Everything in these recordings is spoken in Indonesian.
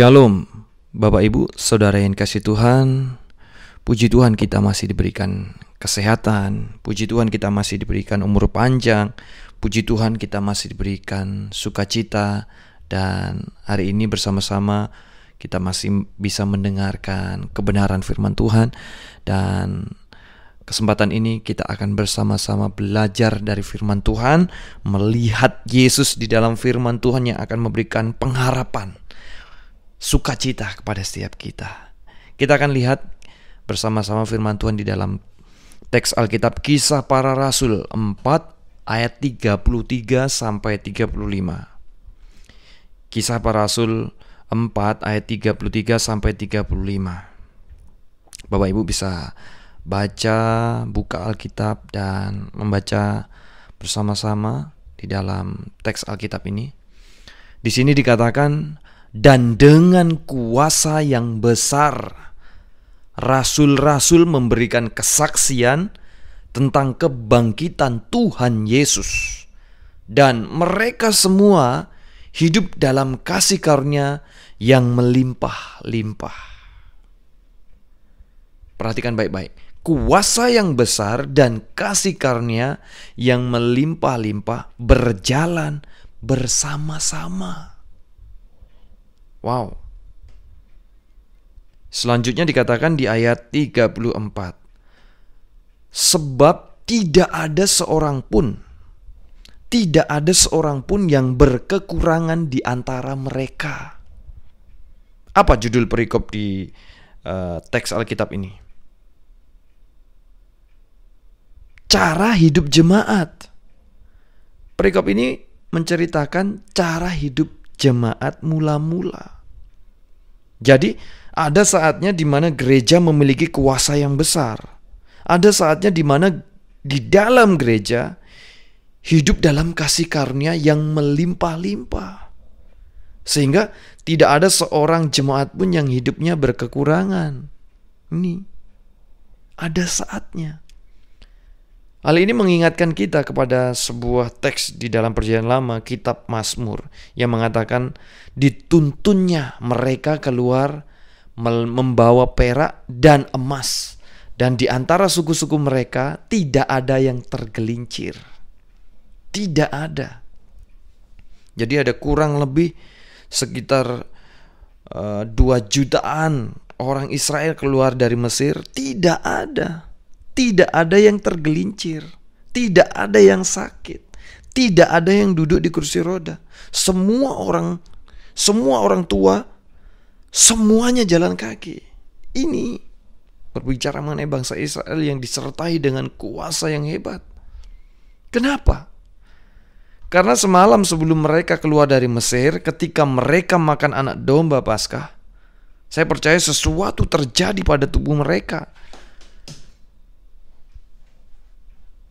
Shalom, Bapak Ibu, Saudara yang kasih Tuhan. Puji Tuhan kita masih diberikan kesehatan, puji Tuhan kita masih diberikan umur panjang, puji Tuhan kita masih diberikan sukacita dan hari ini bersama-sama kita masih bisa mendengarkan kebenaran firman Tuhan dan kesempatan ini kita akan bersama-sama belajar dari firman Tuhan, melihat Yesus di dalam firman Tuhan yang akan memberikan pengharapan sukacita kepada setiap kita. Kita akan lihat bersama-sama firman Tuhan di dalam teks Alkitab Kisah Para Rasul 4 ayat 33 sampai 35. Kisah Para Rasul 4 ayat 33 sampai 35. Bapak Ibu bisa baca, buka Alkitab dan membaca bersama-sama di dalam teks Alkitab ini. Di sini dikatakan dan dengan kuasa yang besar. Rasul-rasul memberikan kesaksian tentang kebangkitan Tuhan Yesus, dan mereka semua hidup dalam kasih karunia yang melimpah-limpah. Perhatikan baik-baik, kuasa yang besar dan kasih karunia yang melimpah-limpah berjalan bersama-sama. Wow. Selanjutnya dikatakan di ayat 34. Sebab tidak ada seorang pun tidak ada seorang pun yang berkekurangan di antara mereka. Apa judul perikop di uh, teks Alkitab ini? Cara hidup jemaat. Perikop ini menceritakan cara hidup jemaat mula-mula. Jadi, ada saatnya di mana gereja memiliki kuasa yang besar. Ada saatnya di mana di dalam gereja hidup dalam kasih karunia yang melimpah-limpah. Sehingga tidak ada seorang jemaat pun yang hidupnya berkekurangan. Ini ada saatnya. Hal ini mengingatkan kita kepada sebuah teks di dalam Perjanjian Lama, Kitab Mazmur, yang mengatakan, "Dituntunnya mereka keluar membawa perak dan emas, dan di antara suku-suku mereka tidak ada yang tergelincir." Tidak ada. Jadi ada kurang lebih sekitar eh, dua uh, jutaan orang Israel keluar dari Mesir, tidak ada tidak ada yang tergelincir, tidak ada yang sakit, tidak ada yang duduk di kursi roda. Semua orang, semua orang tua, semuanya jalan kaki. Ini berbicara mengenai bangsa Israel yang disertai dengan kuasa yang hebat. Kenapa? Karena semalam sebelum mereka keluar dari Mesir, ketika mereka makan anak domba Paskah, saya percaya sesuatu terjadi pada tubuh mereka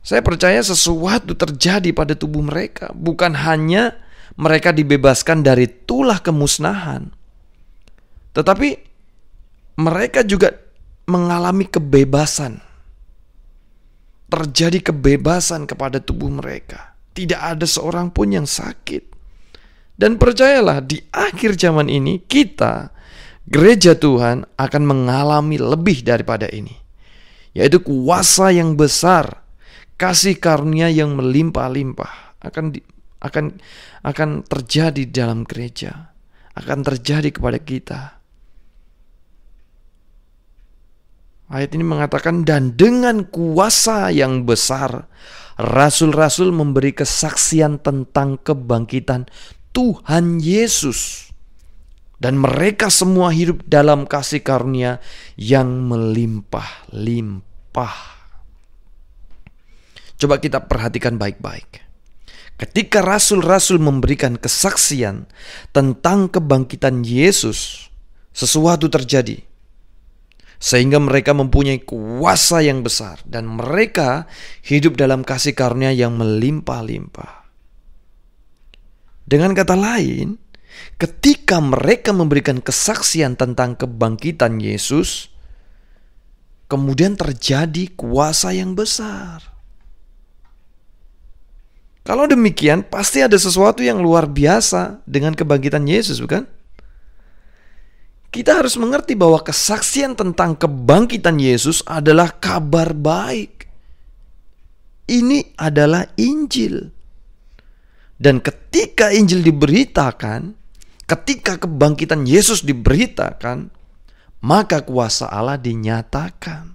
Saya percaya sesuatu terjadi pada tubuh mereka, bukan hanya mereka dibebaskan dari tulah kemusnahan, tetapi mereka juga mengalami kebebasan. Terjadi kebebasan kepada tubuh mereka, tidak ada seorang pun yang sakit. Dan percayalah, di akhir zaman ini kita, gereja Tuhan, akan mengalami lebih daripada ini, yaitu kuasa yang besar kasih karunia yang melimpah-limpah akan di, akan akan terjadi dalam gereja, akan terjadi kepada kita. Ayat ini mengatakan dan dengan kuasa yang besar rasul-rasul memberi kesaksian tentang kebangkitan Tuhan Yesus dan mereka semua hidup dalam kasih karunia yang melimpah-limpah. Coba kita perhatikan baik-baik. Ketika rasul-rasul memberikan kesaksian tentang kebangkitan Yesus, sesuatu terjadi sehingga mereka mempunyai kuasa yang besar dan mereka hidup dalam kasih karunia yang melimpah-limpah. Dengan kata lain, ketika mereka memberikan kesaksian tentang kebangkitan Yesus, kemudian terjadi kuasa yang besar. Kalau demikian, pasti ada sesuatu yang luar biasa dengan kebangkitan Yesus, bukan? Kita harus mengerti bahwa kesaksian tentang kebangkitan Yesus adalah kabar baik. Ini adalah Injil. Dan ketika Injil diberitakan, ketika kebangkitan Yesus diberitakan, maka kuasa Allah dinyatakan.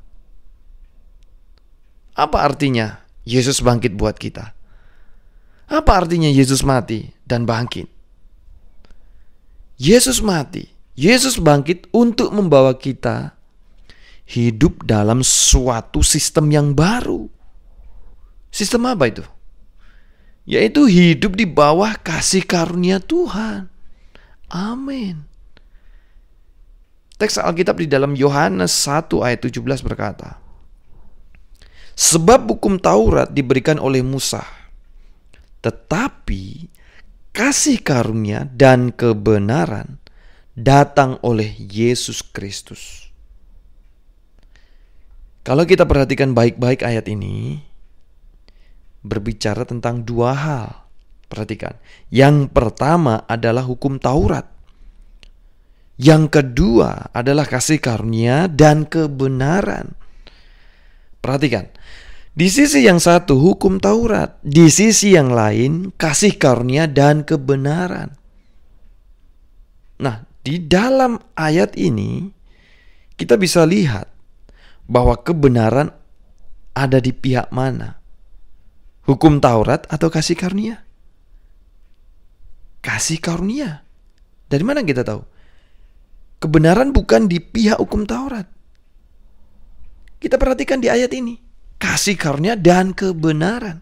Apa artinya Yesus bangkit buat kita? Apa artinya Yesus mati dan bangkit? Yesus mati, Yesus bangkit untuk membawa kita hidup dalam suatu sistem yang baru. Sistem apa itu? Yaitu hidup di bawah kasih karunia Tuhan. Amin. Teks Alkitab di dalam Yohanes 1 ayat 17 berkata, Sebab hukum Taurat diberikan oleh Musa, tetapi kasih karunia dan kebenaran datang oleh Yesus Kristus. Kalau kita perhatikan baik-baik ayat ini, berbicara tentang dua hal. Perhatikan, yang pertama adalah hukum Taurat, yang kedua adalah kasih karunia dan kebenaran. Perhatikan, di sisi yang satu hukum Taurat, di sisi yang lain kasih karunia dan kebenaran. Nah, di dalam ayat ini kita bisa lihat bahwa kebenaran ada di pihak mana? Hukum Taurat atau kasih karunia? Kasih karunia. Dari mana kita tahu? Kebenaran bukan di pihak hukum Taurat. Kita perhatikan di ayat ini kasih karunia dan kebenaran.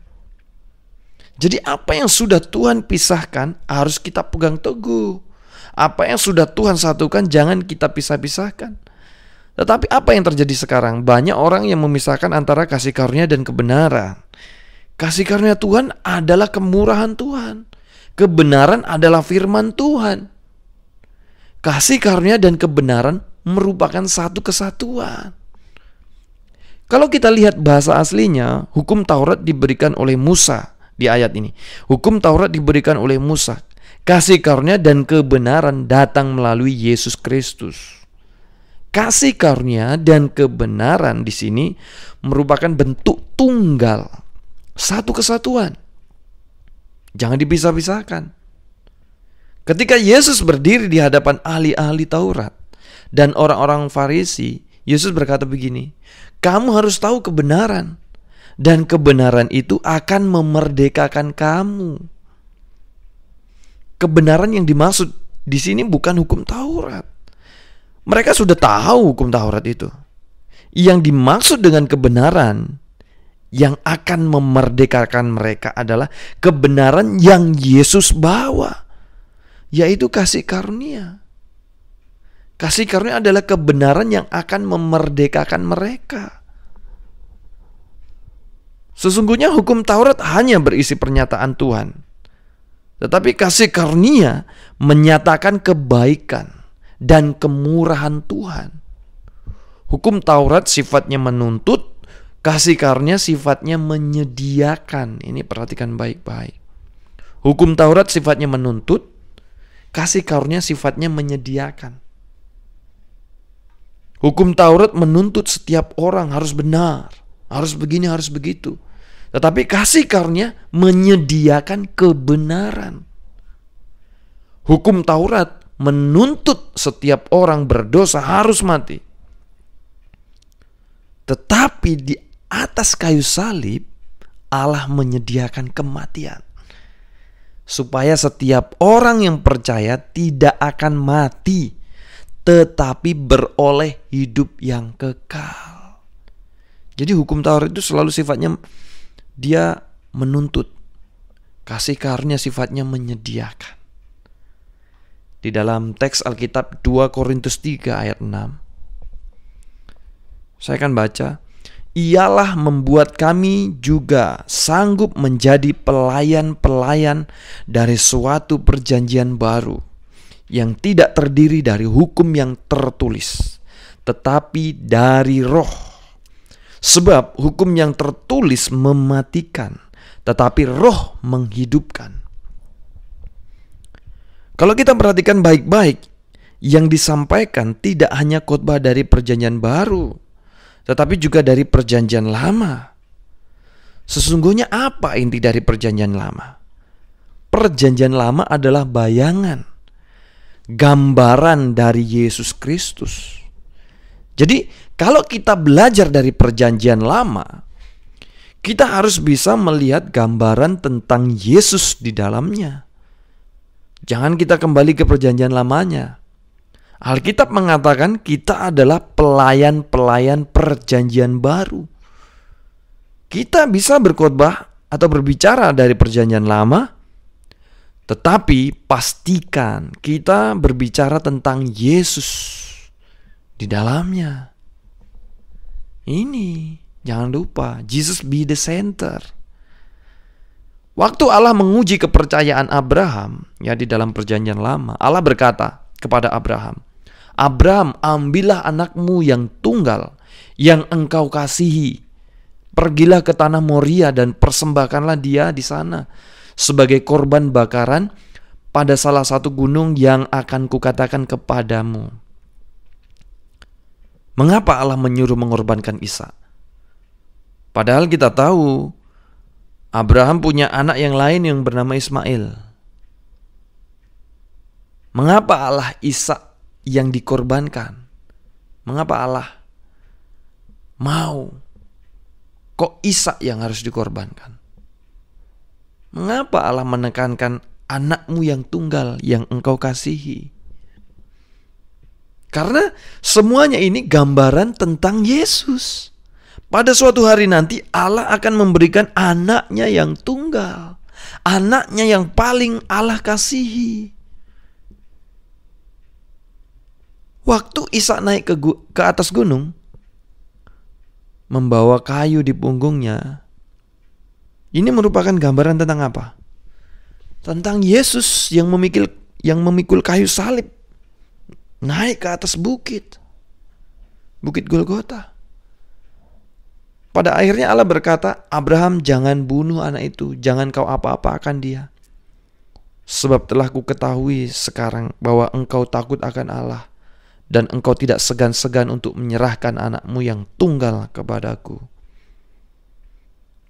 Jadi apa yang sudah Tuhan pisahkan harus kita pegang teguh. Apa yang sudah Tuhan satukan jangan kita pisah-pisahkan. Tetapi apa yang terjadi sekarang? Banyak orang yang memisahkan antara kasih karunia dan kebenaran. Kasih karunia Tuhan adalah kemurahan Tuhan. Kebenaran adalah firman Tuhan. Kasih karunia dan kebenaran merupakan satu kesatuan. Kalau kita lihat bahasa aslinya, hukum Taurat diberikan oleh Musa di ayat ini. Hukum Taurat diberikan oleh Musa. Kasih karunia dan kebenaran datang melalui Yesus Kristus. Kasih karunia dan kebenaran di sini merupakan bentuk tunggal, satu kesatuan. Jangan dipisah-pisahkan. Ketika Yesus berdiri di hadapan ahli-ahli Taurat dan orang-orang Farisi, Yesus berkata begini, kamu harus tahu kebenaran dan kebenaran itu akan memerdekakan kamu. Kebenaran yang dimaksud di sini bukan hukum Taurat. Mereka sudah tahu hukum Taurat itu. Yang dimaksud dengan kebenaran yang akan memerdekakan mereka adalah kebenaran yang Yesus bawa, yaitu kasih karunia. Kasih karunia adalah kebenaran yang akan memerdekakan mereka. Sesungguhnya hukum Taurat hanya berisi pernyataan Tuhan. Tetapi kasih karunia menyatakan kebaikan dan kemurahan Tuhan. Hukum Taurat sifatnya menuntut, kasih karunia sifatnya menyediakan. Ini perhatikan baik-baik. Hukum Taurat sifatnya menuntut, kasih karunia sifatnya menyediakan. Hukum Taurat menuntut setiap orang harus benar, harus begini, harus begitu. Tetapi kasih karunia menyediakan kebenaran. Hukum Taurat menuntut setiap orang berdosa harus mati. Tetapi di atas kayu salib Allah menyediakan kematian supaya setiap orang yang percaya tidak akan mati tetapi beroleh hidup yang kekal. Jadi hukum Taurat itu selalu sifatnya dia menuntut. Kasih karunia sifatnya menyediakan. Di dalam teks Alkitab 2 Korintus 3 ayat 6. Saya akan baca, ialah membuat kami juga sanggup menjadi pelayan-pelayan dari suatu perjanjian baru yang tidak terdiri dari hukum yang tertulis, tetapi dari roh. Sebab hukum yang tertulis mematikan, tetapi roh menghidupkan. Kalau kita perhatikan baik-baik, yang disampaikan tidak hanya khotbah dari Perjanjian Baru, tetapi juga dari Perjanjian Lama. Sesungguhnya, apa inti dari Perjanjian Lama? Perjanjian Lama adalah bayangan gambaran dari Yesus Kristus. Jadi, kalau kita belajar dari Perjanjian Lama, kita harus bisa melihat gambaran tentang Yesus di dalamnya. Jangan kita kembali ke Perjanjian Lamanya. Alkitab mengatakan kita adalah pelayan-pelayan Perjanjian Baru. Kita bisa berkhotbah atau berbicara dari Perjanjian Lama tetapi pastikan kita berbicara tentang Yesus di dalamnya. Ini jangan lupa, Jesus be the center. Waktu Allah menguji kepercayaan Abraham, ya di dalam perjanjian lama, Allah berkata kepada Abraham, Abraham ambillah anakmu yang tunggal, yang engkau kasihi. Pergilah ke tanah Moria dan persembahkanlah dia di sana sebagai korban bakaran pada salah satu gunung yang akan kukatakan kepadamu. Mengapa Allah menyuruh mengorbankan Isa? Padahal kita tahu Abraham punya anak yang lain yang bernama Ismail. Mengapa Allah Isa yang dikorbankan? Mengapa Allah mau? Kok Isa yang harus dikorbankan? Mengapa Allah menekankan anakmu yang tunggal yang engkau kasihi? Karena semuanya ini gambaran tentang Yesus. Pada suatu hari nanti Allah akan memberikan anaknya yang tunggal. Anaknya yang paling Allah kasihi. Waktu Isa naik ke, ke atas gunung, membawa kayu di punggungnya, ini merupakan gambaran tentang apa? Tentang Yesus yang memikul yang memikul kayu salib naik ke atas bukit. Bukit Golgota. Pada akhirnya Allah berkata, "Abraham, jangan bunuh anak itu, jangan kau apa apa akan dia." Sebab telah ku ketahui sekarang bahwa engkau takut akan Allah dan engkau tidak segan-segan untuk menyerahkan anakmu yang tunggal kepadaku.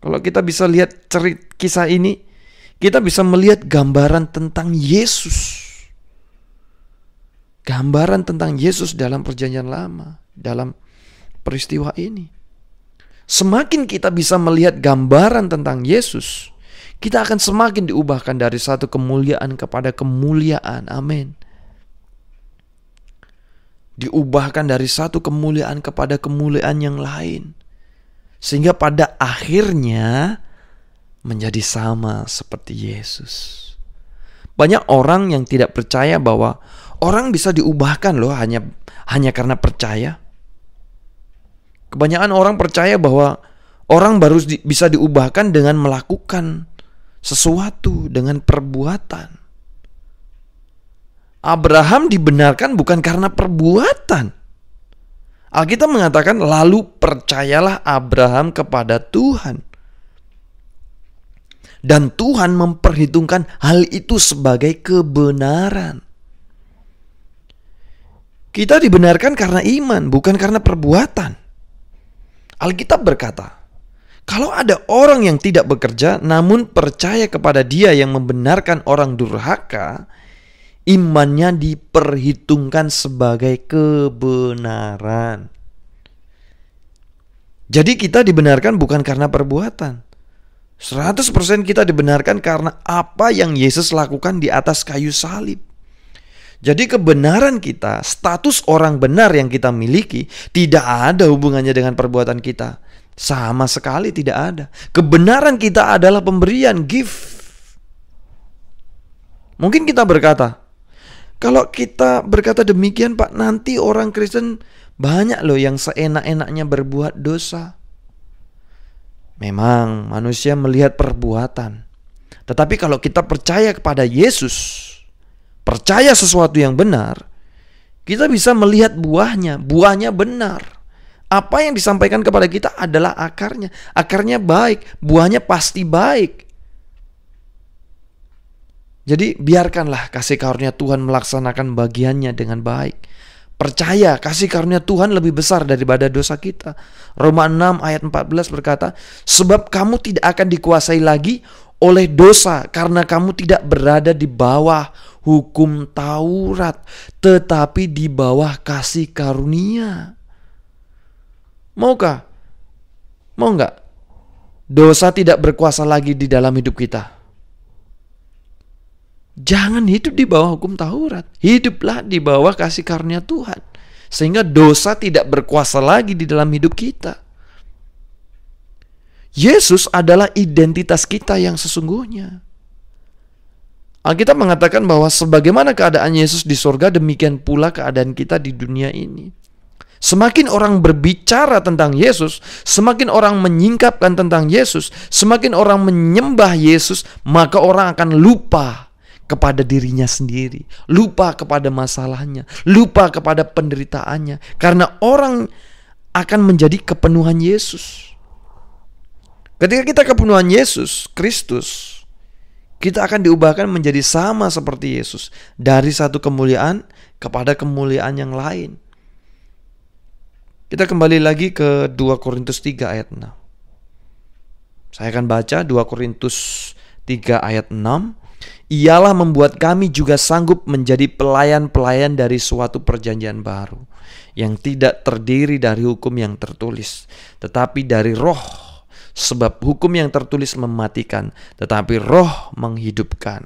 Kalau kita bisa lihat cerit kisah ini, kita bisa melihat gambaran tentang Yesus. Gambaran tentang Yesus dalam perjanjian lama, dalam peristiwa ini. Semakin kita bisa melihat gambaran tentang Yesus, kita akan semakin diubahkan dari satu kemuliaan kepada kemuliaan. Amin. Diubahkan dari satu kemuliaan kepada kemuliaan yang lain sehingga pada akhirnya menjadi sama seperti Yesus. Banyak orang yang tidak percaya bahwa orang bisa diubahkan loh hanya hanya karena percaya. Kebanyakan orang percaya bahwa orang baru di, bisa diubahkan dengan melakukan sesuatu dengan perbuatan. Abraham dibenarkan bukan karena perbuatan, Alkitab mengatakan lalu percayalah Abraham kepada Tuhan. Dan Tuhan memperhitungkan hal itu sebagai kebenaran. Kita dibenarkan karena iman, bukan karena perbuatan. Alkitab berkata, "Kalau ada orang yang tidak bekerja namun percaya kepada Dia yang membenarkan orang durhaka, imannya diperhitungkan sebagai kebenaran. Jadi kita dibenarkan bukan karena perbuatan. 100% kita dibenarkan karena apa yang Yesus lakukan di atas kayu salib. Jadi kebenaran kita, status orang benar yang kita miliki tidak ada hubungannya dengan perbuatan kita. Sama sekali tidak ada. Kebenaran kita adalah pemberian gift. Mungkin kita berkata, kalau kita berkata demikian, Pak, nanti orang Kristen banyak loh yang seenak-enaknya berbuat dosa. Memang manusia melihat perbuatan. Tetapi kalau kita percaya kepada Yesus, percaya sesuatu yang benar, kita bisa melihat buahnya. Buahnya benar. Apa yang disampaikan kepada kita adalah akarnya. Akarnya baik, buahnya pasti baik. Jadi biarkanlah kasih karunia Tuhan melaksanakan bagiannya dengan baik. Percaya kasih karunia Tuhan lebih besar daripada dosa kita. Roma 6 ayat 14 berkata, Sebab kamu tidak akan dikuasai lagi oleh dosa karena kamu tidak berada di bawah hukum Taurat tetapi di bawah kasih karunia. Maukah? Mau nggak? Dosa tidak berkuasa lagi di dalam hidup kita. Jangan hidup di bawah hukum Taurat. Hiduplah di bawah kasih karunia Tuhan. Sehingga dosa tidak berkuasa lagi di dalam hidup kita. Yesus adalah identitas kita yang sesungguhnya. Alkitab mengatakan bahwa sebagaimana keadaan Yesus di surga, demikian pula keadaan kita di dunia ini. Semakin orang berbicara tentang Yesus, semakin orang menyingkapkan tentang Yesus, semakin orang menyembah Yesus, maka orang akan lupa kepada dirinya sendiri, lupa kepada masalahnya, lupa kepada penderitaannya, karena orang akan menjadi kepenuhan Yesus. Ketika kita kepenuhan Yesus Kristus, kita akan diubahkan menjadi sama seperti Yesus dari satu kemuliaan kepada kemuliaan yang lain. Kita kembali lagi ke 2 Korintus 3 ayat 6. Saya akan baca 2 Korintus 3 ayat 6 ialah membuat kami juga sanggup menjadi pelayan-pelayan dari suatu perjanjian baru yang tidak terdiri dari hukum yang tertulis, tetapi dari roh. Sebab hukum yang tertulis mematikan, tetapi roh menghidupkan.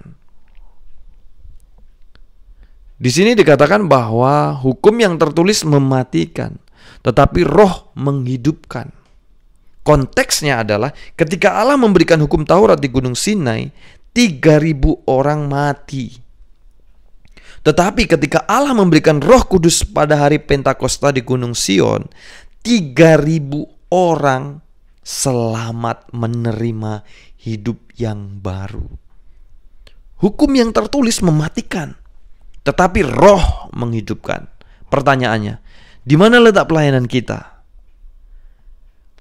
Di sini dikatakan bahwa hukum yang tertulis mematikan, tetapi roh menghidupkan. Konteksnya adalah ketika Allah memberikan hukum Taurat di Gunung Sinai, 3000 orang mati. Tetapi ketika Allah memberikan Roh Kudus pada hari Pentakosta di Gunung Sion, 3000 orang selamat menerima hidup yang baru. Hukum yang tertulis mematikan, tetapi roh menghidupkan. Pertanyaannya, di mana letak pelayanan kita?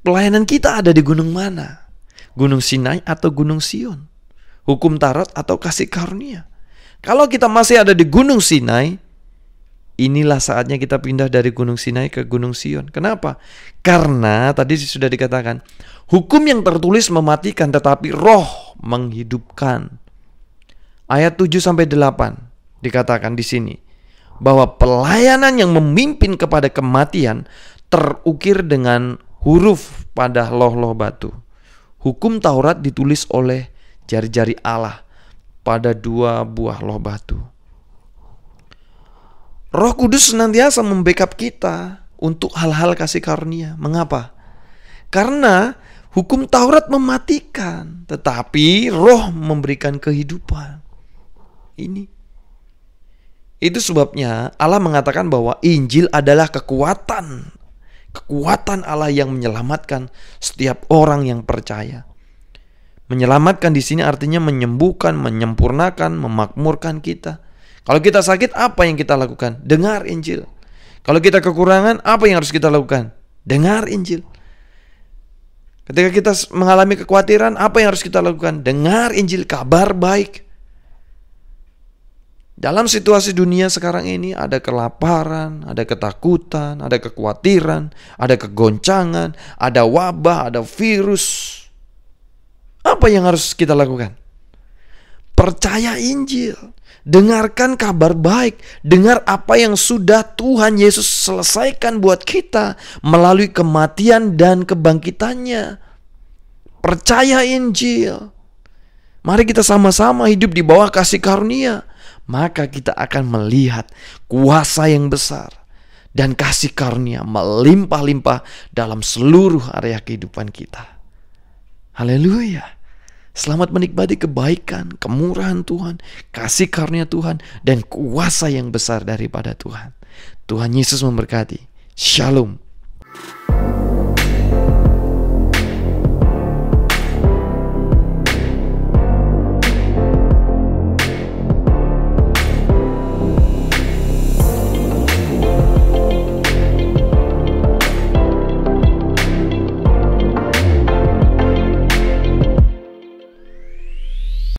Pelayanan kita ada di gunung mana? Gunung Sinai atau Gunung Sion? hukum Taurat atau kasih karunia. Kalau kita masih ada di Gunung Sinai, inilah saatnya kita pindah dari Gunung Sinai ke Gunung Sion. Kenapa? Karena tadi sudah dikatakan, hukum yang tertulis mematikan tetapi roh menghidupkan. Ayat 7 sampai 8 dikatakan di sini bahwa pelayanan yang memimpin kepada kematian terukir dengan huruf pada loh-loh batu. Hukum Taurat ditulis oleh jari-jari Allah pada dua buah loh batu. Roh Kudus senantiasa membackup kita untuk hal-hal kasih karunia. Mengapa? Karena hukum Taurat mematikan, tetapi roh memberikan kehidupan. Ini itu sebabnya Allah mengatakan bahwa Injil adalah kekuatan. Kekuatan Allah yang menyelamatkan setiap orang yang percaya. Menyelamatkan di sini artinya menyembuhkan, menyempurnakan, memakmurkan kita. Kalau kita sakit, apa yang kita lakukan? Dengar Injil. Kalau kita kekurangan, apa yang harus kita lakukan? Dengar Injil. Ketika kita mengalami kekhawatiran, apa yang harus kita lakukan? Dengar Injil, kabar baik. Dalam situasi dunia sekarang ini ada kelaparan, ada ketakutan, ada kekhawatiran, ada kegoncangan, ada wabah, ada virus. Apa yang harus kita lakukan? Percaya Injil, dengarkan kabar baik, dengar apa yang sudah Tuhan Yesus selesaikan buat kita melalui kematian dan kebangkitannya. Percaya Injil. Mari kita sama-sama hidup di bawah kasih karunia, maka kita akan melihat kuasa yang besar dan kasih karunia melimpah-limpah dalam seluruh area kehidupan kita. Haleluya! Selamat menikmati kebaikan, kemurahan Tuhan, kasih karunia Tuhan, dan kuasa yang besar daripada Tuhan. Tuhan Yesus memberkati. Shalom.